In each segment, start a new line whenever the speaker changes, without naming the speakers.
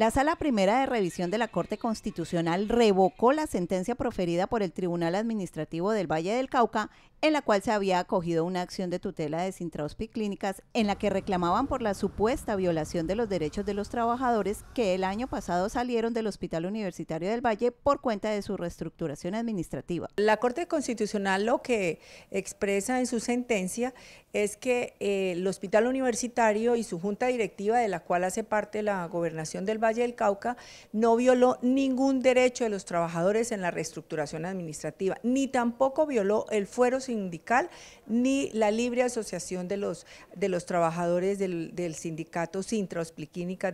La Sala Primera de Revisión de la Corte Constitucional revocó la sentencia proferida por el Tribunal Administrativo del Valle del Cauca en la cual se había acogido una acción de tutela de Sintrauspi Clínicas en la que reclamaban por la supuesta violación de los derechos de los trabajadores que el año pasado salieron del Hospital Universitario del Valle por cuenta de su reestructuración
administrativa. La Corte Constitucional lo que expresa en su sentencia es que eh, el Hospital Universitario y su junta directiva, de la cual hace parte la Gobernación del Valle del Cauca, no violó ningún derecho de los trabajadores en la reestructuración administrativa, ni tampoco violó el fuero sindical ni la libre asociación de los, de los trabajadores del, sindicato Sintra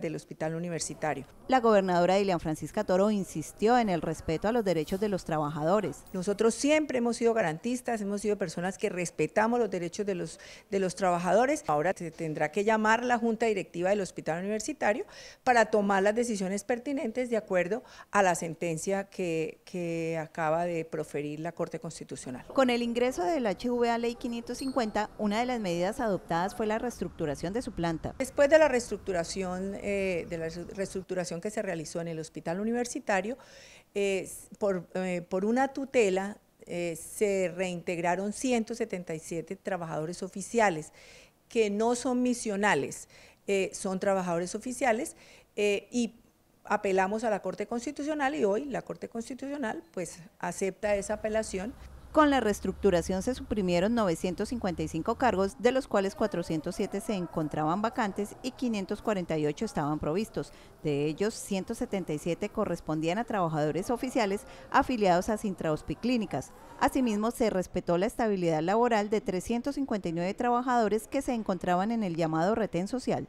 del Hospital Universitario.
La gobernadora Dilian Francisca Toro insistió en el respeto a los derechos de los trabajadores.
Nosotros siempre hemos sido garantistas, hemos sido personas que respetamos los derechos de los, de los trabajadores. Ahora se tendrá que llamar la Junta Directiva del Hospital Universitario para tomar las decisiones pertinentes de acuerdo a la sentencia que, que acaba de proferir la Corte Constitucional.
Con el ingreso de del HVA Ley 550, una de las medidas adoptadas fue la reestructuración de su planta.
Después de la reestructuración, eh, de la reestructuración que se realizó en el hospital universitario, eh, por, eh, por una tutela se reintegraron 177 trabajadores oficiales que no son misionales, son trabajadores oficiales y apelamos a la Corte Constitucional y hoy la Corte Constitucional pues acepta
esa apelación. Con la reestructuración se suprimieron 955 cargos, de los cuales 407 se encontraban vacantes y 548 estaban provistos. De ellos, 177 correspondían a trabajadores oficiales afiliados a hospi Clínicas. Asimismo, se respetó la estabilidad laboral de 359 trabajadores que se encontraban en el llamado retén social.